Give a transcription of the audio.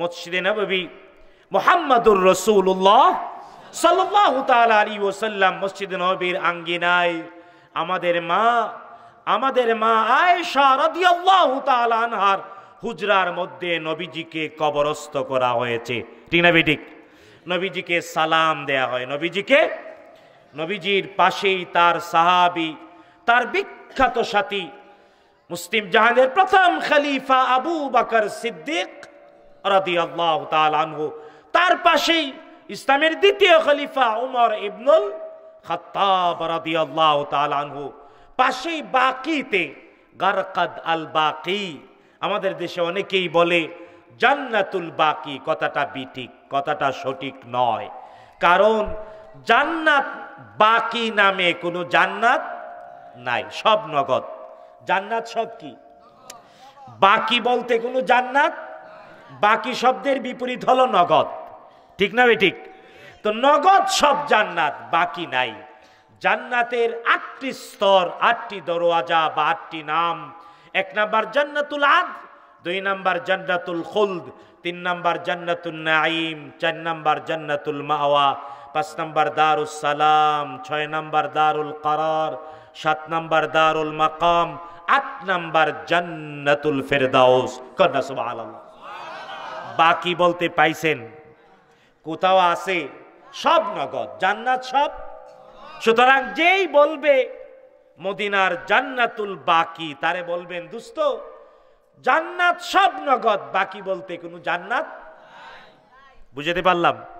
মসজিদে নবী মোহাম্মদুর রসুল্লাহ সাল্লাহ তালা আলী ওসাল্লাম মসজিদে নবীর আঙ্গিনায় আমাদের মা আমাদের মা আয়েশা রাদিয়াল্লাহু আনহার হুজরার মধ্যে নবীজিকে কবরস্থ করা হয়েছে ঠিক না বেটিক নবীজিকে সালাম দেয়া হয় নবীজিকে নবীজির পাশেই তার সাহাবি তার বিখ্যাত সাথী মুসলিম জাহানের প্রথম খলিফা আবু বাকর সিদ্দিক রাদি আল্লাহ আনহু তার পাশেই ইসলামের দ্বিতীয় খলিফা উমর ইবনুল খাতাব রাদি আল্লাহ আনহু পাশেই বাকিতে গারকাদ আল বাকি আমাদের দেশে অনেকেই বলে জান্নাতুল বাকি কথাটা বিঠিক কথাটা সঠিক নয় কারণ জান্নাত বাকি নামে কোনো জান্নাত নাই সব নগদ জান্নাত সব কি বাকি বলতে কোনো জান্নাত বাকি শব্দের বিপরীত হলো নগদ ঠিক না বে ঠিক তো নগদ সব জান্নাত বাকি নাই জান্নাতের আটটি স্তর আটটি দরওয়াজা বা আটটি নাম এক নাম্বার জান্নাতুল আদ দুই নাম্বার জান্নাতুল খুলদ তিন নাম্বার জান্নাতুল নাইম চার নাম্বার জান্নাতুল মাওয়া পাঁচ নাম্বার দারুস সালাম ছয় নাম্বার দারুল করার সাত নাম্বার দারুল মাকাম আট নাম্বার জান্নাতুল ফেরদাউস কন্যা সুবহানাল্লাহ বাকি বলতে পাইছেন কোথাও আছে সব নগদ জান্নাত সব সুতরাং যেই বলবে মদিনার জান্নাতুল বাকি তারে বলবেন দুস্থ জান্নাত সব নগদ বাকি বলতে কোনো জান্নাত বুঝতে পারলাম